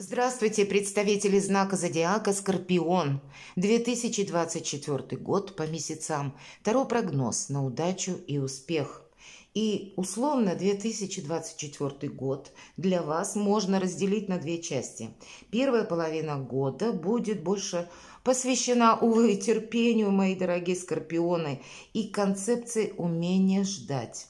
Здравствуйте, представители знака зодиака Скорпион. 2024 год по месяцам. Таро прогноз на удачу и успех. И условно 2024 год для вас можно разделить на две части. Первая половина года будет больше посвящена, увы, терпению, мои дорогие скорпионы, и концепции умения ждать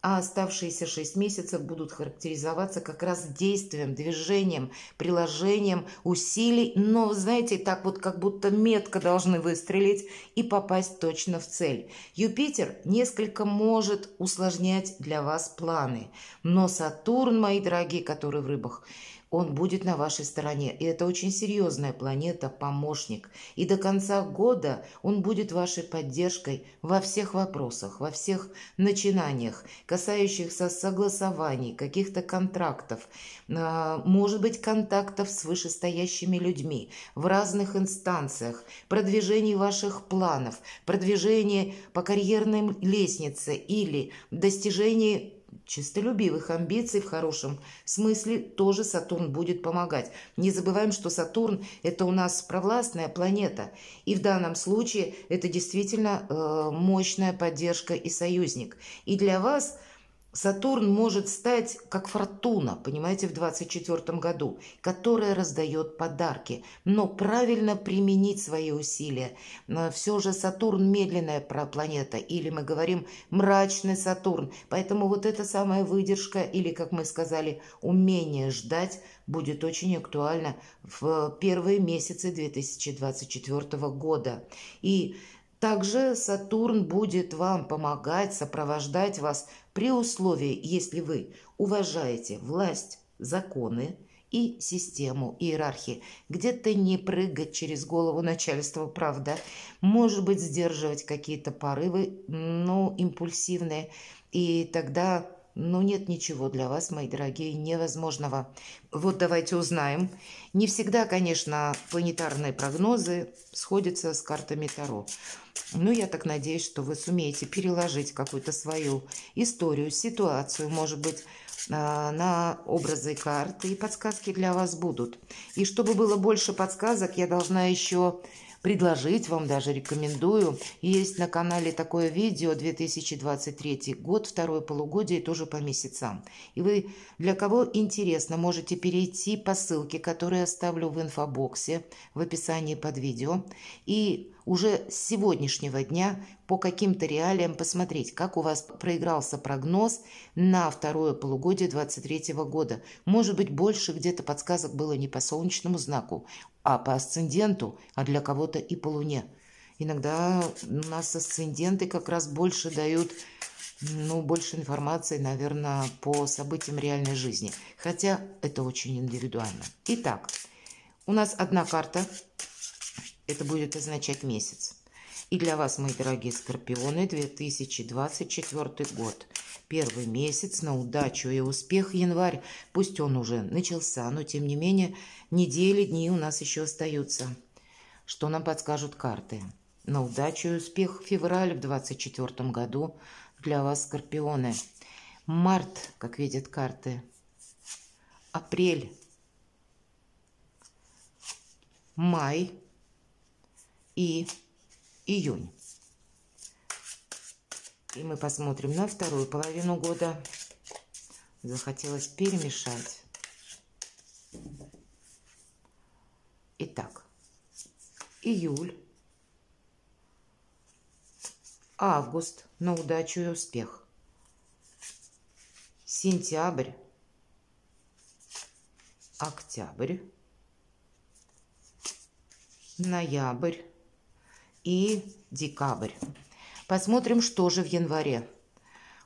а оставшиеся шесть месяцев будут характеризоваться как раз действием, движением, приложением усилий, но, знаете, так вот как будто метко должны выстрелить и попасть точно в цель. Юпитер несколько может усложнять для вас планы, но Сатурн, мои дорогие, который в рыбах, он будет на вашей стороне, и это очень серьезная планета, помощник. И до конца года он будет вашей поддержкой во всех вопросах, во всех начинаниях, касающихся согласований, каких-то контрактов, а, может быть, контактов с вышестоящими людьми в разных инстанциях, продвижений ваших планов, продвижении по карьерной лестнице или достижении чистолюбивых амбиций в хорошем смысле тоже Сатурн будет помогать. Не забываем, что Сатурн – это у нас провластная планета, и в данном случае это действительно э, мощная поддержка и союзник. И для вас – Сатурн может стать как фортуна, понимаете, в 24 году, которая раздает подарки. Но правильно применить свои усилия. Но Все же Сатурн медленная планета, или мы говорим мрачный Сатурн. Поэтому вот эта самая выдержка, или, как мы сказали, умение ждать, будет очень актуально в первые месяцы 2024 года. И также Сатурн будет вам помогать, сопровождать вас при условии, если вы уважаете власть, законы и систему иерархии. Где-то не прыгать через голову начальства, правда. Может быть, сдерживать какие-то порывы, ну, импульсивные. И тогда но «Ну, нет ничего для вас, мои дорогие, невозможного. Вот давайте узнаем. Не всегда, конечно, планетарные прогнозы сходятся с картами Таро. Но ну, я так надеюсь, что вы сумеете переложить какую-то свою историю, ситуацию, может быть, а, на образы карты, и подсказки для вас будут. И чтобы было больше подсказок, я должна еще предложить вам даже рекомендую. Есть на канале такое видео 2023 год, второе полугодие, тоже по месяцам. И вы, для кого интересно, можете перейти по ссылке, которую я оставлю в инфобоксе в описании под видео. И уже с сегодняшнего дня по каким-то реалиям посмотреть, как у вас проигрался прогноз на второе полугодие 2023 года. Может быть, больше где-то подсказок было не по солнечному знаку а по асценденту, а для кого-то и по Луне. Иногда у нас асценденты как раз больше дают, ну, больше информации, наверное, по событиям реальной жизни. Хотя это очень индивидуально. Итак, у нас одна карта. Это будет означать месяц. И для вас, мои дорогие скорпионы, 2024 год. Первый месяц на удачу и успех январь, пусть он уже начался, но тем не менее недели, дни у нас еще остаются. Что нам подскажут карты? На удачу и успех февраль в 24 году для вас, скорпионы. Март, как видят карты. Апрель. Май и июнь. И мы посмотрим на вторую половину года. Захотелось перемешать. Итак, июль, август на удачу и успех, сентябрь, октябрь, ноябрь и декабрь. Посмотрим, что же в январе.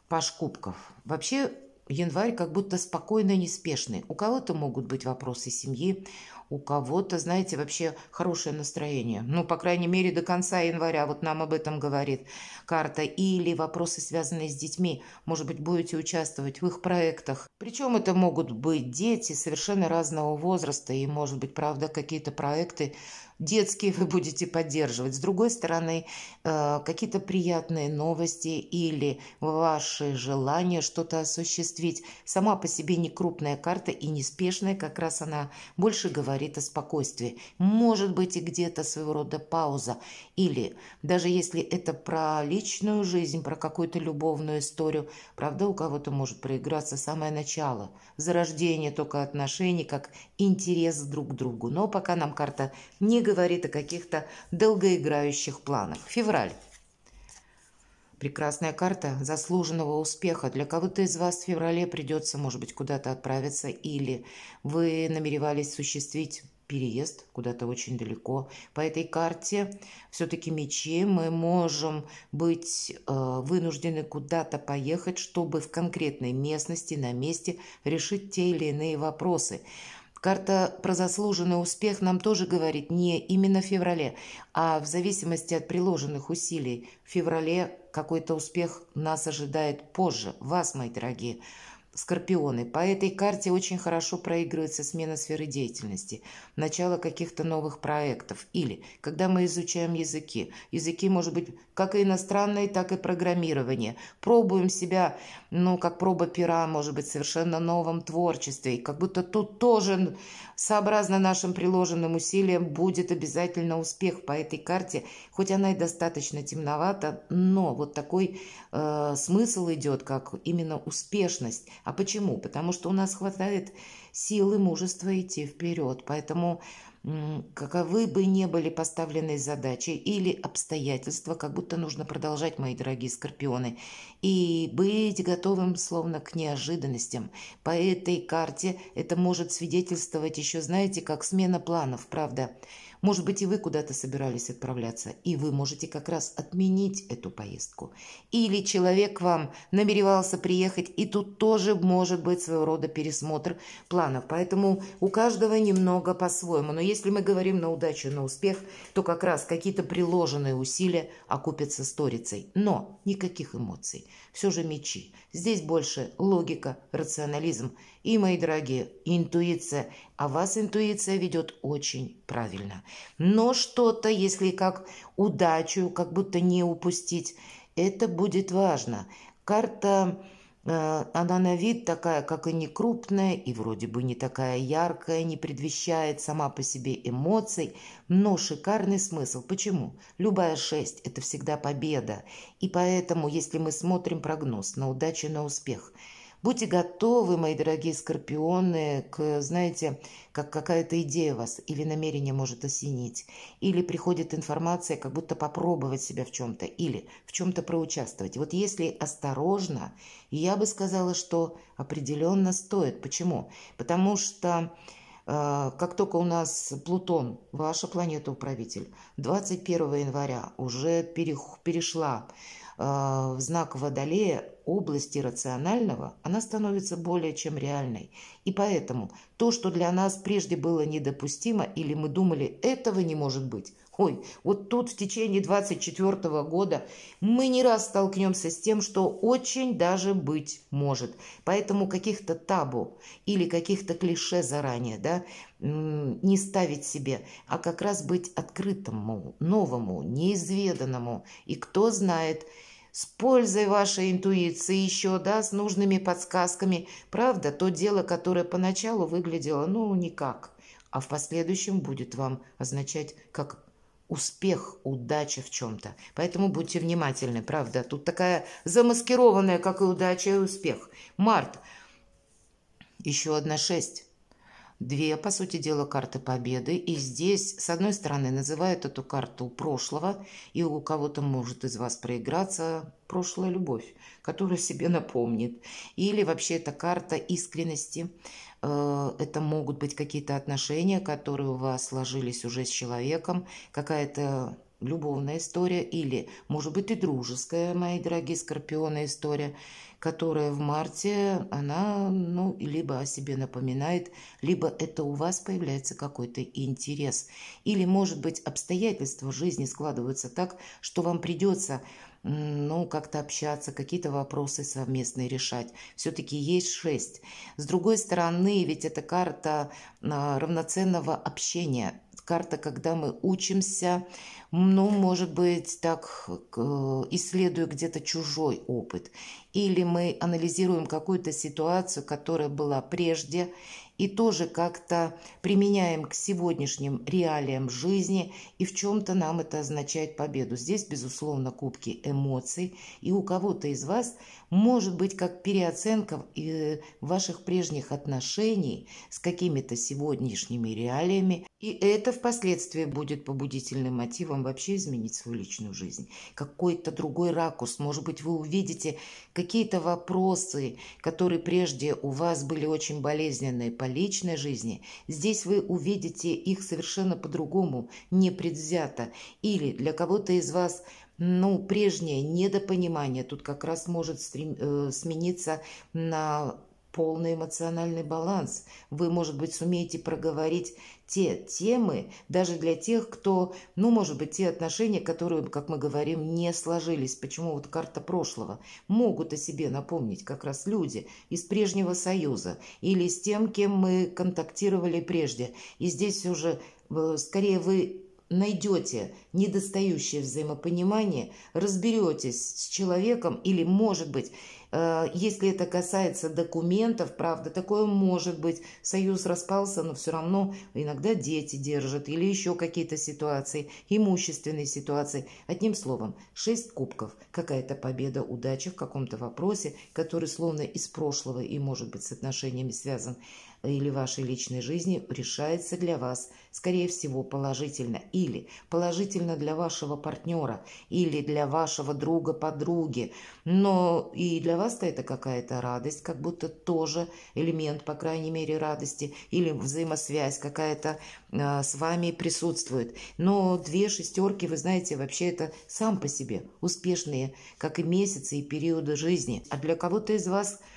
Паш Кубков. Вообще январь как будто спокойно неспешный. У кого-то могут быть вопросы семьи, у кого-то, знаете, вообще хорошее настроение. Ну, по крайней мере, до конца января. Вот нам об этом говорит карта. Или вопросы, связанные с детьми. Может быть, будете участвовать в их проектах. Причем это могут быть дети совершенно разного возраста. И, может быть, правда, какие-то проекты детские вы будете поддерживать. С другой стороны, э, какие-то приятные новости или ваши желания что-то осуществить. Сама по себе не крупная карта и неспешная, как раз она больше говорит говорит о спокойствии. Может быть и где-то своего рода пауза. Или даже если это про личную жизнь, про какую-то любовную историю, правда, у кого-то может проиграться самое начало. Зарождение только отношений, как интерес друг к другу. Но пока нам карта не говорит о каких-то долгоиграющих планах. Февраль. Прекрасная карта заслуженного успеха. Для кого-то из вас в феврале придется, может быть, куда-то отправиться, или вы намеревались осуществить переезд куда-то очень далеко. По этой карте все-таки мечи мы можем быть э, вынуждены куда-то поехать, чтобы в конкретной местности, на месте решить те или иные вопросы. Карта про заслуженный успех нам тоже говорит не именно в феврале, а в зависимости от приложенных усилий. В феврале какой-то успех нас ожидает позже, вас, мои дорогие. Скорпионы. По этой карте очень хорошо проигрывается смена сферы деятельности, начало каких-то новых проектов. Или, когда мы изучаем языки. Языки, может быть, как и иностранные, так и программирование. Пробуем себя, ну, как проба пера, может быть, в совершенно новом творчестве. И как будто тут тоже Сообразно нашим приложенным усилиям будет обязательно успех по этой карте, хоть она и достаточно темновата, но вот такой э, смысл идет, как именно успешность. А почему? Потому что у нас хватает силы, мужества идти вперед. Поэтому каковы бы ни были поставлены задачи или обстоятельства, как будто нужно продолжать, мои дорогие скорпионы, и быть готовым словно к неожиданностям. По этой карте это может свидетельствовать еще, знаете, как смена планов, правда? Может быть, и вы куда-то собирались отправляться, и вы можете как раз отменить эту поездку. Или человек вам намеревался приехать, и тут тоже может быть своего рода пересмотр планов. Поэтому у каждого немного по-своему. Но если мы говорим на удачу, на успех, то как раз какие-то приложенные усилия окупятся сторицей. Но никаких эмоций. Все же мечи. Здесь больше логика, рационализм – и, мои дорогие, интуиция, а вас интуиция ведет очень правильно. Но что-то, если как удачу, как будто не упустить, это будет важно. Карта, э, она на вид такая, как и не крупная, и вроде бы не такая яркая, не предвещает сама по себе эмоций, но шикарный смысл. Почему? Любая шесть – это всегда победа. И поэтому, если мы смотрим прогноз на удачу, на успех – Будьте готовы, мои дорогие скорпионы, к, знаете, как какая-то идея вас или намерение может осенить, или приходит информация, как будто попробовать себя в чем-то, или в чем-то проучаствовать. Вот если осторожно, я бы сказала, что определенно стоит. Почему? Потому что э, как только у нас Плутон, ваша планета-управитель, 21 января уже перешла а, в знак Водолея области рационального, она становится более чем реальной. И поэтому то, что для нас прежде было недопустимо, или мы думали, этого не может быть, ой, вот тут в течение 24 года мы не раз столкнемся с тем, что очень даже быть может. Поэтому каких-то табу или каких-то клише заранее да, не ставить себе, а как раз быть открытому, новому, неизведанному. И кто знает, с пользой вашей интуиции еще, да, с нужными подсказками. Правда, то дело, которое поначалу выглядело, ну, никак, а в последующем будет вам означать как успех, удача в чем-то. Поэтому будьте внимательны, правда. Тут такая замаскированная, как и удача, и успех. Март. Еще одна шесть две, по сути дела, карты победы. И здесь, с одной стороны, называют эту карту прошлого, и у кого-то может из вас проиграться прошлая любовь, которая себе напомнит. Или вообще это карта искренности. Э, это могут быть какие-то отношения, которые у вас сложились уже с человеком, какая-то любовная история или, может быть, и дружеская, мои дорогие скорпионы, история, которая в марте, она, ну, либо о себе напоминает, либо это у вас появляется какой-то интерес. Или, может быть, обстоятельства жизни складываются так, что вам придется ну, как-то общаться, какие-то вопросы совместные решать. Все-таки есть шесть. С другой стороны, ведь это карта а, равноценного общения карта, когда мы учимся, ну, может быть, так исследуя где-то чужой опыт. Или мы анализируем какую-то ситуацию, которая была прежде, и тоже как-то применяем к сегодняшним реалиям жизни, и в чем-то нам это означает победу. Здесь, безусловно, кубки эмоций, и у кого-то из вас может быть как переоценка э, ваших прежних отношений с какими-то сегодняшними реалиями, и это впоследствии будет побудительным мотивом вообще изменить свою личную жизнь. Какой-то другой ракурс, может быть, вы увидите какие-то вопросы, которые прежде у вас были очень болезненные по личной жизни, здесь вы увидите их совершенно по-другому, непредвзято, или для кого-то из вас – ну, прежнее недопонимание тут как раз может стрем, э, смениться на полный эмоциональный баланс. Вы, может быть, сумеете проговорить те темы, даже для тех, кто, ну, может быть, те отношения, которые, как мы говорим, не сложились. Почему вот карта прошлого? Могут о себе напомнить как раз люди из прежнего союза или с тем, кем мы контактировали прежде. И здесь уже э, скорее вы найдете недостающее взаимопонимание, разберетесь с человеком или, может быть, э, если это касается документов, правда, такое может быть. Союз распался, но все равно иногда дети держат или еще какие-то ситуации, имущественные ситуации. Одним словом, шесть кубков, какая-то победа, удача в каком-то вопросе, который словно из прошлого и, может быть, с отношениями связан или вашей личной жизни решается для вас, скорее всего, положительно. Или положительно для вашего партнера, или для вашего друга, подруги. Но и для вас-то это какая-то радость, как будто тоже элемент, по крайней мере, радости, или взаимосвязь какая-то э, с вами присутствует. Но две шестерки, вы знаете, вообще это сам по себе успешные, как и месяцы и периоды жизни. А для кого-то из вас –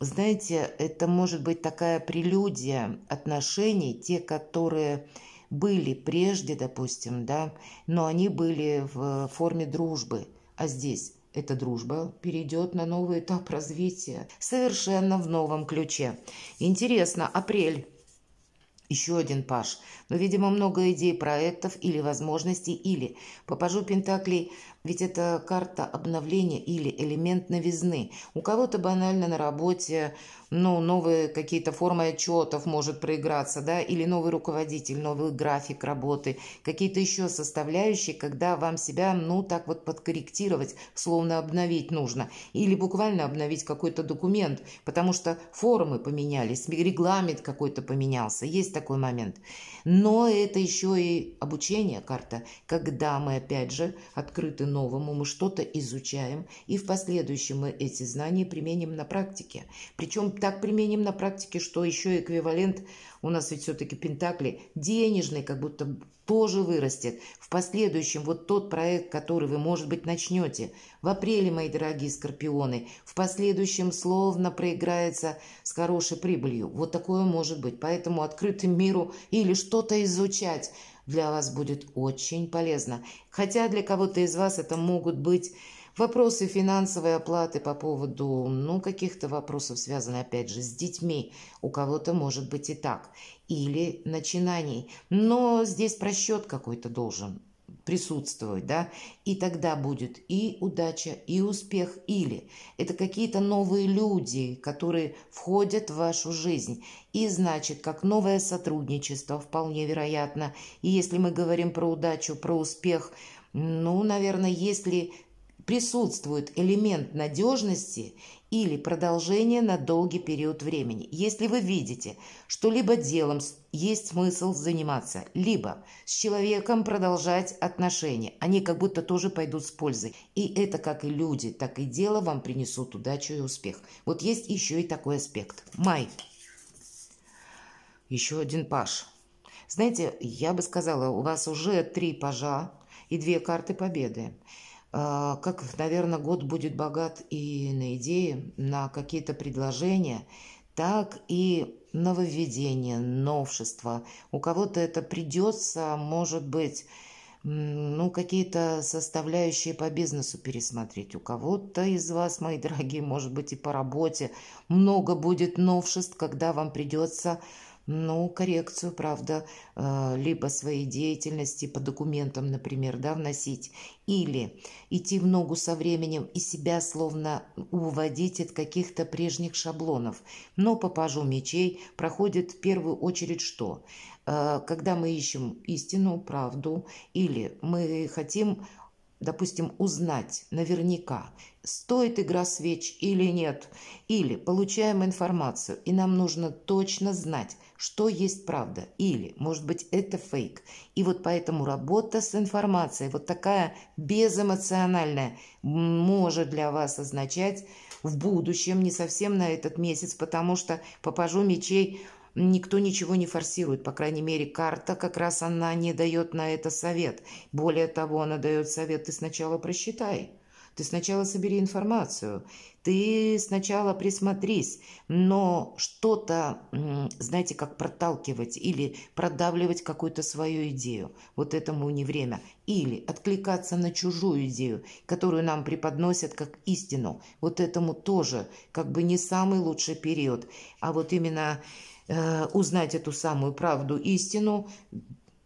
знаете, это может быть такая прелюдия отношений, те, которые были прежде, допустим, да, но они были в форме дружбы, а здесь эта дружба перейдет на новый этап развития, совершенно в новом ключе. Интересно, апрель. Еще один паш. Но, видимо, много идей, проектов или возможностей, или по пажу Пентаклей ведь это карта обновления или элемент новизны. У кого-то банально на работе ну, новые какие-то формы отчетов может проиграться, да, или новый руководитель, новый график работы, какие-то еще составляющие, когда вам себя, ну, так вот подкорректировать, словно обновить нужно, или буквально обновить какой-то документ, потому что формы поменялись, регламент какой-то поменялся, есть такой момент. Но это еще и обучение карта, когда мы, опять же, открыты новому, мы что-то изучаем, и в последующем мы эти знания применим на практике. Причем так применим на практике, что еще эквивалент, у нас ведь все-таки Пентакли, денежный, как будто тоже вырастет. В последующем вот тот проект, который вы, может быть, начнете в апреле, мои дорогие скорпионы, в последующем словно проиграется с хорошей прибылью. Вот такое может быть. Поэтому открытым миру или что-то изучать – для вас будет очень полезно. Хотя для кого-то из вас это могут быть вопросы финансовой оплаты по поводу, ну, каких-то вопросов, связанных, опять же, с детьми. У кого-то может быть и так. Или начинаний. Но здесь просчет какой-то должен присутствовать, да, и тогда будет и удача, и успех, или это какие-то новые люди, которые входят в вашу жизнь, и значит, как новое сотрудничество, вполне вероятно, и если мы говорим про удачу, про успех, ну, наверное, если присутствует элемент надежности или продолжение на долгий период времени. Если вы видите, что либо делом есть смысл заниматься, либо с человеком продолжать отношения, они как будто тоже пойдут с пользой. И это как и люди, так и дело вам принесут удачу и успех. Вот есть еще и такой аспект. Май. Еще один паш. Знаете, я бы сказала, у вас уже три пажа и две карты победы. А, как, наверное, год будет богат и на идеи, на какие-то предложения, так и нововведения, новшества. У кого-то это придется, может быть, ну, какие-то составляющие по бизнесу пересмотреть. У кого-то из вас, мои дорогие, может быть, и по работе много будет новшеств, когда вам придется ну, коррекцию, правда, э, либо своей деятельности по документам, например, да, вносить, или идти в ногу со временем и себя словно уводить от каких-то прежних шаблонов. Но по пажу мечей проходит в первую очередь что? Э, когда мы ищем истину, правду, или мы хотим допустим, узнать наверняка, стоит игра свеч или нет, или получаем информацию, и нам нужно точно знать, что есть правда или, может быть, это фейк. И вот поэтому работа с информацией, вот такая безэмоциональная, может для вас означать в будущем, не совсем на этот месяц, потому что по пажу мечей никто ничего не форсирует. По крайней мере, карта как раз она не дает на это совет. Более того, она дает совет, ты сначала просчитай – ты сначала собери информацию, ты сначала присмотрись, но что-то, знаете, как проталкивать или продавливать какую-то свою идею, вот этому не время. Или откликаться на чужую идею, которую нам преподносят как истину, вот этому тоже как бы не самый лучший период. А вот именно э, узнать эту самую правду, истину –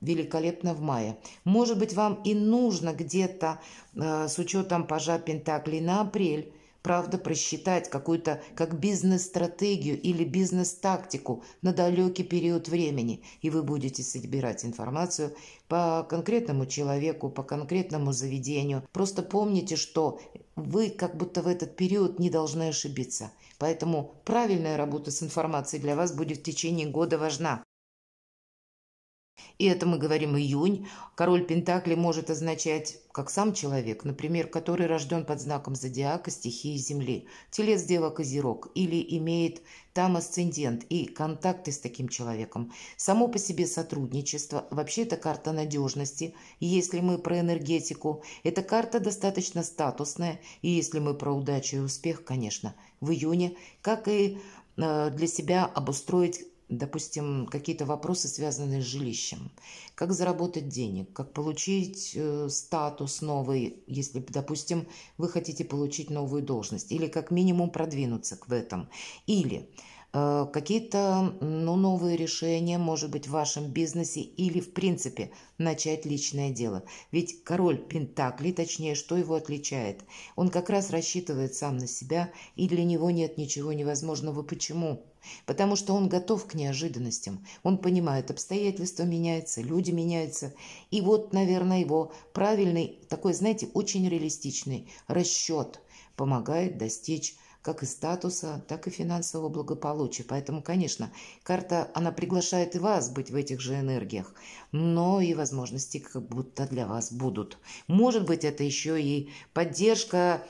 великолепно в мае. Может быть, вам и нужно где-то э, с учетом пажа Пентаклей на апрель, правда, просчитать какую-то как бизнес-стратегию или бизнес-тактику на далекий период времени, и вы будете собирать информацию по конкретному человеку, по конкретному заведению. Просто помните, что вы как будто в этот период не должны ошибиться. Поэтому правильная работа с информацией для вас будет в течение года важна. И это мы говорим июнь. Король Пентакли может означать, как сам человек, например, который рожден под знаком зодиака, стихии Земли, телец, дева, козерог, или имеет там асцендент и контакты с таким человеком. Само по себе сотрудничество, вообще это карта надежности, если мы про энергетику, эта карта достаточно статусная, и если мы про удачу и успех, конечно, в июне, как и э, для себя обустроить допустим, какие-то вопросы, связанные с жилищем. Как заработать денег, как получить э, статус новый, если, допустим, вы хотите получить новую должность, или как минимум продвинуться к этому, Или э, какие-то ну, новые решения, может быть, в вашем бизнесе, или, в принципе, начать личное дело. Ведь король Пентакли, точнее, что его отличает? Он как раз рассчитывает сам на себя, и для него нет ничего невозможного. Почему? потому что он готов к неожиданностям. Он понимает, обстоятельства меняются, люди меняются. И вот, наверное, его правильный, такой, знаете, очень реалистичный расчет помогает достичь как и статуса, так и финансового благополучия. Поэтому, конечно, карта, она приглашает и вас быть в этих же энергиях, но и возможности как будто для вас будут. Может быть, это еще и поддержка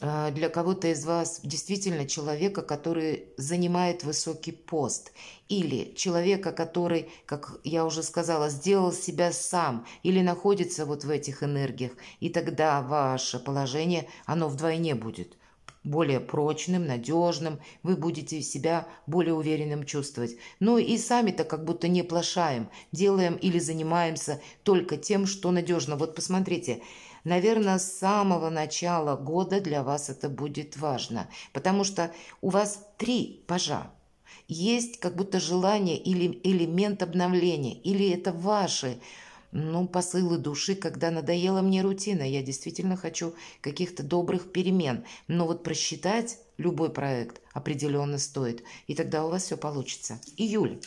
а, для кого-то из вас действительно человека, который занимает высокий пост, или человека, который, как я уже сказала, сделал себя сам, или находится вот в этих энергиях, и тогда ваше положение, оно вдвойне будет более прочным, надежным, вы будете себя более уверенным чувствовать. Ну и сами-то как будто не плашаем, делаем или занимаемся только тем, что надежно. Вот посмотрите, Наверное, с самого начала года для вас это будет важно, потому что у вас три пажа. Есть как будто желание или элемент обновления, или это ваши ну, посылы души, когда надоела мне рутина, я действительно хочу каких-то добрых перемен. Но вот просчитать любой проект определенно стоит, и тогда у вас все получится. Июль.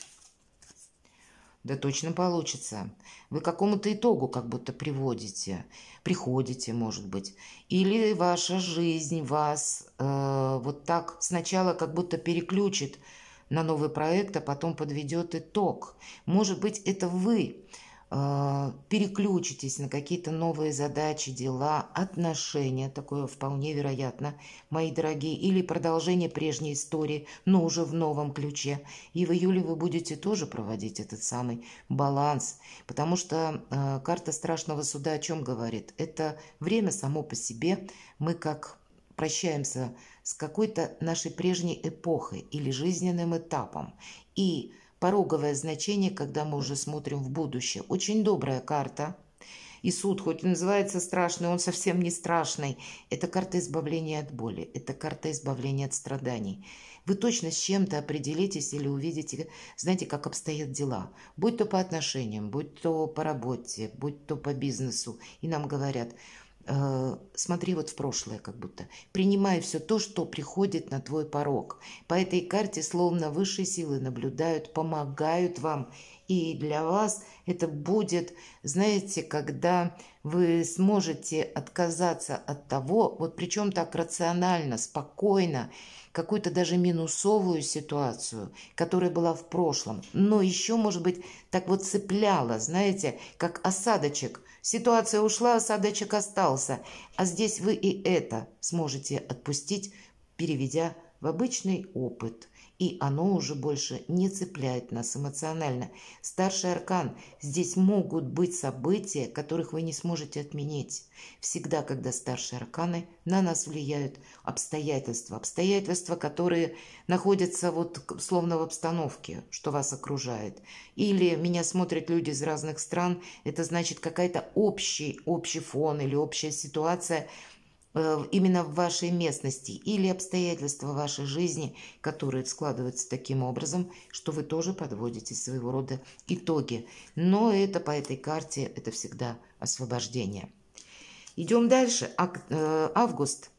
Да точно получится. Вы к какому-то итогу как будто приводите, приходите, может быть. Или ваша жизнь вас э, вот так сначала как будто переключит на новый проект, а потом подведет итог. Может быть, это вы а, переключитесь на какие-то новые задачи, дела, отношения, такое вполне вероятно, мои дорогие, или продолжение прежней истории, но уже в новом ключе. И в июле вы будете тоже проводить этот самый баланс, потому что э, карта страшного суда о чем говорит? Это время само по себе, мы как прощаемся с какой-то нашей прежней эпохой или жизненным этапом. И пороговое значение, когда мы уже смотрим в будущее. Очень добрая карта. И суд, хоть и называется страшный, он совсем не страшный. Это карта избавления от боли, это карта избавления от страданий. Вы точно с чем-то определитесь или увидите, знаете, как обстоят дела. Будь то по отношениям, будь то по работе, будь то по бизнесу. И нам говорят – Э, смотри вот в прошлое как будто. Принимай все то, что приходит на твой порог. По этой карте словно высшие силы наблюдают, помогают вам. И для вас это будет, знаете, когда вы сможете отказаться от того, вот причем так рационально, спокойно, какую-то даже минусовую ситуацию, которая была в прошлом, но еще, может быть, так вот цепляла, знаете, как осадочек. Ситуация ушла, осадочек остался, а здесь вы и это сможете отпустить, переведя в обычный опыт – и оно уже больше не цепляет нас эмоционально. Старший аркан, здесь могут быть события, которых вы не сможете отменить. Всегда, когда старшие арканы, на нас влияют обстоятельства. Обстоятельства, которые находятся вот словно в обстановке, что вас окружает. Или меня смотрят люди из разных стран, это значит какая-то общий, общий фон или общая ситуация – Э, именно в вашей местности или обстоятельства вашей жизни, которые складываются таким образом, что вы тоже подводите своего рода итоги. Но это по этой карте, это всегда освобождение. Идем дальше. Э, август.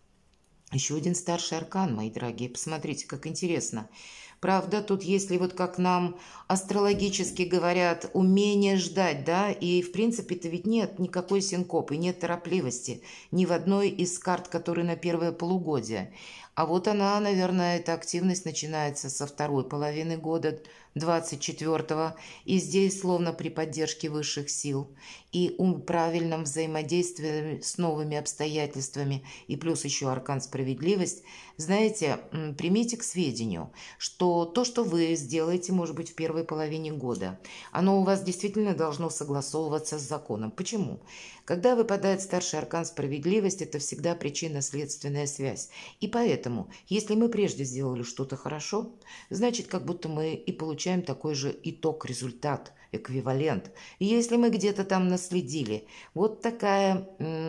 Еще один старший аркан, мои дорогие. Посмотрите, как интересно. Интересно. Правда, тут если вот как нам астрологически говорят, умение ждать, да, и в принципе-то ведь нет никакой синкопы, нет торопливости ни в одной из карт, которые на первое полугодие. А вот она, наверное, эта активность начинается со второй половины года 24-го, и здесь словно при поддержке высших сил и ум правильном взаимодействии с новыми обстоятельствами, и плюс еще аркан справедливость – знаете, примите к сведению, что то, что вы сделаете, может быть, в первой половине года, оно у вас действительно должно согласовываться с законом. Почему? Когда выпадает старший аркан справедливость, это всегда причинно-следственная связь. И поэтому, если мы прежде сделали что-то хорошо, значит, как будто мы и получаем такой же итог, результат – эквивалент. если мы где-то там наследили, вот такая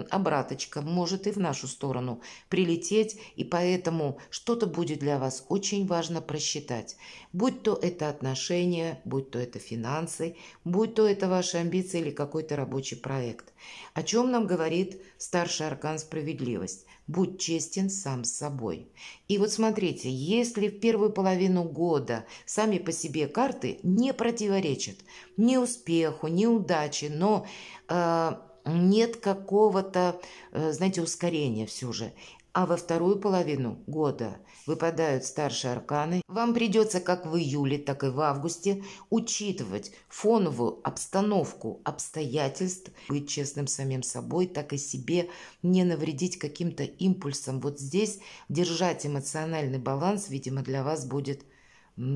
обраточка может и в нашу сторону прилететь, и поэтому что-то будет для вас очень важно просчитать будь то это отношения, будь то это финансы, будь то это ваши амбиции или какой-то рабочий проект. О чем нам говорит старший аркан справедливость? Будь честен сам с собой. И вот смотрите, если в первую половину года сами по себе карты не противоречат ни успеху, ни удаче, но э, нет какого-то, э, знаете, ускорения все же а во вторую половину года выпадают старшие арканы, вам придется как в июле, так и в августе учитывать фоновую обстановку обстоятельств, быть честным самим собой, так и себе, не навредить каким-то импульсом. Вот здесь держать эмоциональный баланс, видимо, для вас будет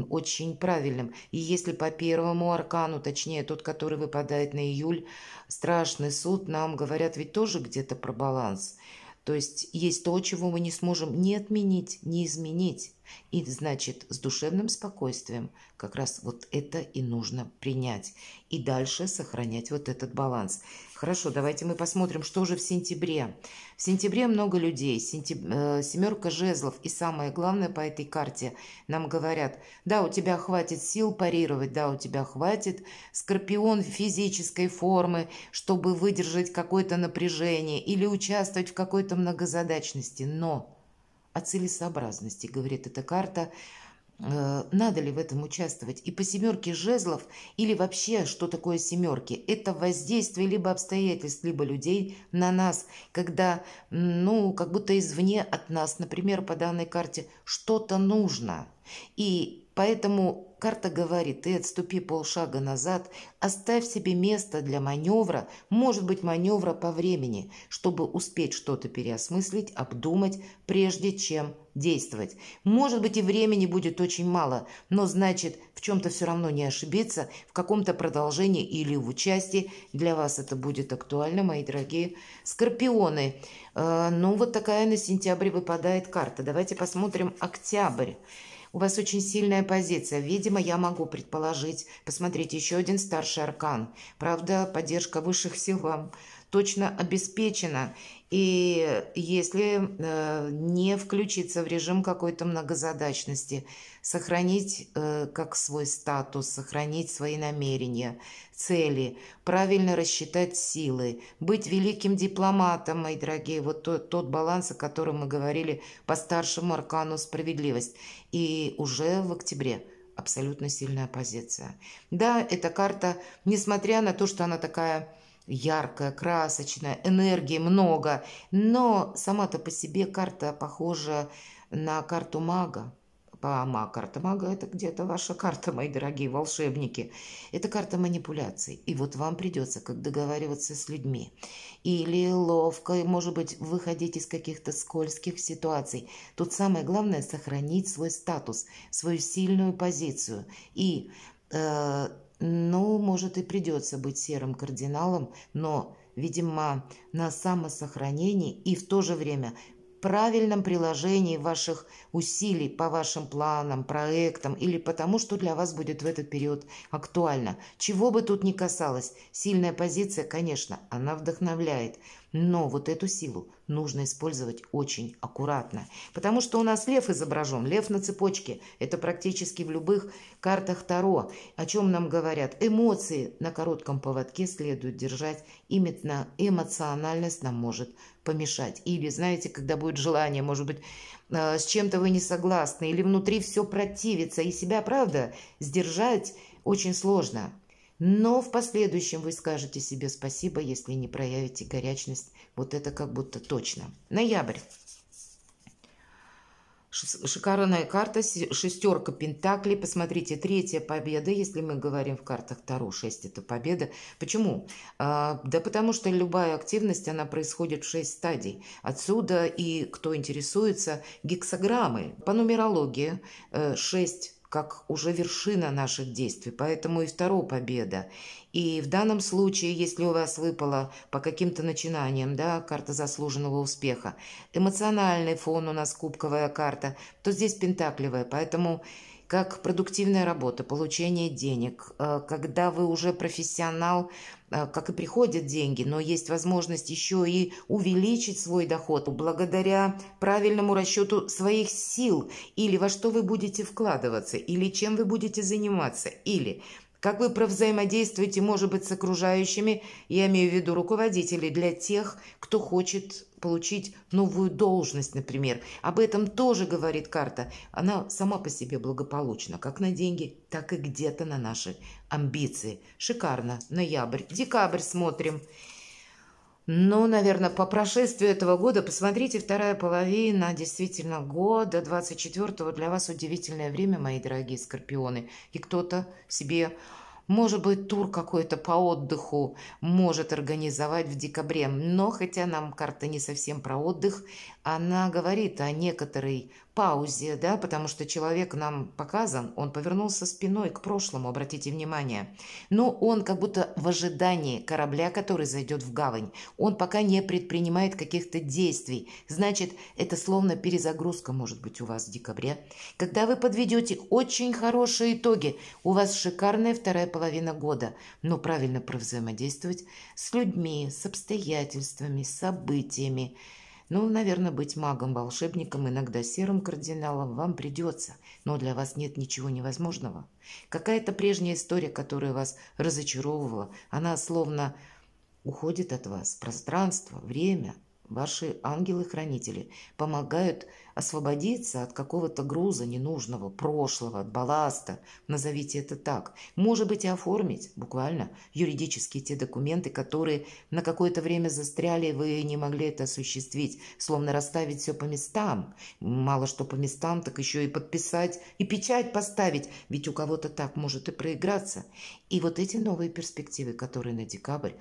очень правильным. И если по первому аркану, точнее тот, который выпадает на июль, страшный суд, нам говорят ведь тоже где-то про баланс – то есть есть то, чего мы не сможем ни отменить, ни изменить. И, значит, с душевным спокойствием как раз вот это и нужно принять. И дальше сохранять вот этот баланс. Хорошо, давайте мы посмотрим, что же в сентябре. В сентябре много людей, сентяб... Э, семерка жезлов. И самое главное по этой карте нам говорят, да, у тебя хватит сил парировать, да, у тебя хватит скорпион физической формы, чтобы выдержать какое-то напряжение или участвовать в какой-то многозадачности. Но о целесообразности, говорит эта карта, э, надо ли в этом участвовать. И по семерке жезлов, или вообще, что такое семерки, это воздействие либо обстоятельств, либо людей на нас, когда, ну, как будто извне от нас, например, по данной карте, что-то нужно. И Поэтому карта говорит, ты отступи полшага назад, оставь себе место для маневра, может быть, маневра по времени, чтобы успеть что-то переосмыслить, обдумать, прежде чем действовать. Может быть, и времени будет очень мало, но значит, в чем-то все равно не ошибиться, в каком-то продолжении или в участии. Для вас это будет актуально, мои дорогие скорпионы. Э, ну, вот такая на сентябрь выпадает карта. Давайте посмотрим октябрь. У вас очень сильная позиция. Видимо, я могу предположить. Посмотрите, еще один старший аркан. Правда, поддержка высших сил вам точно обеспечена. И если э, не включиться в режим какой-то многозадачности, сохранить э, как свой статус, сохранить свои намерения, цели, правильно рассчитать силы, быть великим дипломатом, мои дорогие, вот то, тот баланс, о котором мы говорили по старшему аркану справедливость. И уже в октябре абсолютно сильная позиция. Да, эта карта, несмотря на то, что она такая Яркая, красочная, энергии много, но сама-то по себе карта похожа на карту мага. Пама, карта мага – это где-то ваша карта, мои дорогие волшебники. Это карта манипуляций. И вот вам придется как договариваться с людьми. Или ловко, может быть, выходить из каких-то скользких ситуаций. Тут самое главное – сохранить свой статус, свою сильную позицию. И э, ну, может, и придется быть серым кардиналом, но, видимо, на самосохранении и в то же время правильном приложении ваших усилий по вашим планам, проектам или потому, что для вас будет в этот период актуально. Чего бы тут ни касалось, сильная позиция, конечно, она вдохновляет – но вот эту силу нужно использовать очень аккуратно, потому что у нас лев изображен, лев на цепочке. Это практически в любых картах Таро. О чем нам говорят? Эмоции на коротком поводке следует держать, именно эмоциональность нам может помешать. Или, знаете, когда будет желание, может быть, э, с чем-то вы не согласны, или внутри все противится, и себя, правда, сдержать очень сложно. Но в последующем вы скажете себе спасибо, если не проявите горячность. Вот это как будто точно. Ноябрь. Шикарная карта, шестерка Пентаклей. Посмотрите, третья победа, если мы говорим в картах Таро, шесть это победа. Почему? А, да потому что любая активность, она происходит в шесть стадий. Отсюда и, кто интересуется, гексограммы. По нумерологии э, шесть как уже вершина наших действий, поэтому и второ победа. И в данном случае, если у вас выпала по каким-то начинаниям, да, карта заслуженного успеха, эмоциональный фон у нас кубковая карта, то здесь пентакливая, поэтому как продуктивная работа, получение денег, э, когда вы уже профессионал, э, как и приходят деньги, но есть возможность еще и увеличить свой доход благодаря правильному расчету своих сил, или во что вы будете вкладываться, или чем вы будете заниматься, или как вы провзаимодействуете, может быть, с окружающими, я имею в виду руководителей, для тех, кто хочет получить новую должность, например. Об этом тоже говорит карта. Она сама по себе благополучна, как на деньги, так и где-то на наши амбиции. Шикарно. Ноябрь. Декабрь смотрим. Ну, наверное, по прошествию этого года посмотрите вторая половина действительно года 24-го. Для вас удивительное время, мои дорогие скорпионы. И кто-то себе, может быть, тур какой-то по отдыху может организовать в декабре. Но хотя нам карта не совсем про отдых, она говорит о некоторой паузе, да, потому что человек нам показан, он повернулся спиной к прошлому, обратите внимание. Но он как будто в ожидании корабля, который зайдет в гавань. Он пока не предпринимает каких-то действий. Значит, это словно перезагрузка может быть у вас в декабре. Когда вы подведете очень хорошие итоги, у вас шикарная вторая половина года. Но правильно про взаимодействовать с людьми, с обстоятельствами, с событиями – ну, наверное, быть магом, волшебником, иногда серым кардиналом вам придется, но для вас нет ничего невозможного. Какая-то прежняя история, которая вас разочаровывала, она словно уходит от вас. Пространство, время, ваши ангелы-хранители помогают освободиться от какого-то груза ненужного, прошлого, от балласта, назовите это так. Может быть, и оформить, буквально, юридически те документы, которые на какое-то время застряли, вы не могли это осуществить, словно расставить все по местам. Мало что по местам, так еще и подписать, и печать поставить, ведь у кого-то так может и проиграться. И вот эти новые перспективы, которые на декабрь,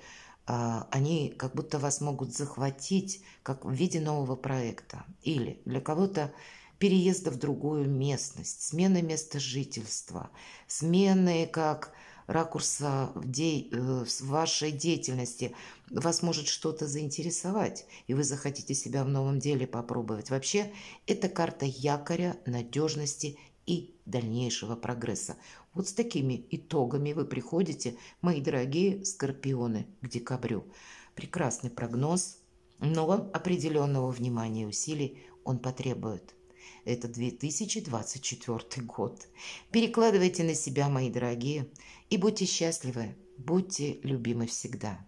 а, они как будто вас могут захватить как в виде нового проекта. Или для кого-то переезда в другую местность, смены места жительства, смены как ракурса в, де... Э, в вашей деятельности. Вас может что-то заинтересовать, и вы захотите себя в новом деле попробовать. Вообще, это карта якоря надежности и дальнейшего прогресса. Вот с такими итогами вы приходите, мои дорогие скорпионы, к декабрю. Прекрасный прогноз, но вам определенного внимания и усилий он потребует. Это 2024 год. Перекладывайте на себя, мои дорогие, и будьте счастливы, будьте любимы всегда.